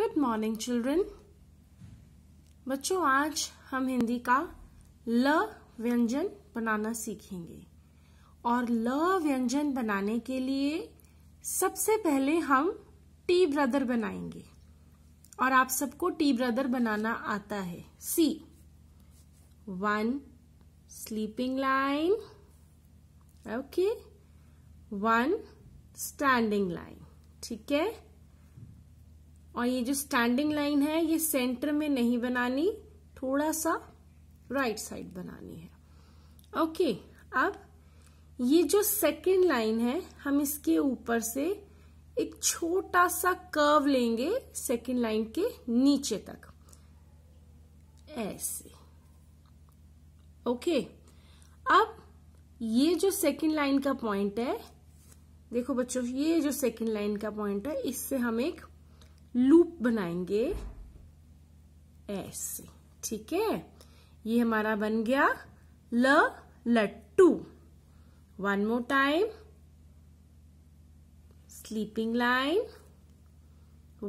good morning children बच्चों आज हम हिंदी का ल व्यंजन बनाना सीखेंगे और ल व्यंजन बनाने के लिए सबसे पहले हम टी ब्रदर बनाएंगे और आप सबको टी ब्रदर बनाना आता है see one sleeping line okay one standing line ठीक है और ये जो स्टैंडिंग लाइन है ये सेंटर में नहीं बनानी थोड़ा सा राइट साइड बनानी है ओके अब ये जो सेकेंड लाइन है हम इसके ऊपर से एक छोटा सा कर्व लेंगे सेकेंड लाइन के नीचे तक ऐसे ओके अब ये जो सेकेंड लाइन का पॉइंट है देखो बच्चों ये जो सेकेंड लाइन का पॉइंट है इससे हम एक लूप बनाएंगे ऐसे ठीक है ये हमारा बन गया ल लट्टू one more time sleeping line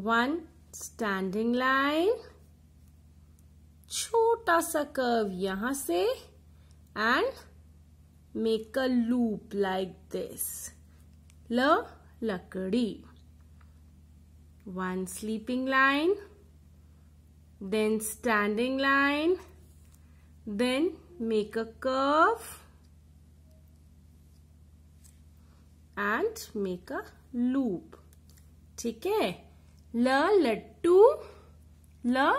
one standing line छोटा सा कर्व यहां से and make a loop like this ल लकड़ी one sleeping line then standing line then make a curve and make a loop ठीक है ल लट्टू ल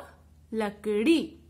लकड़ी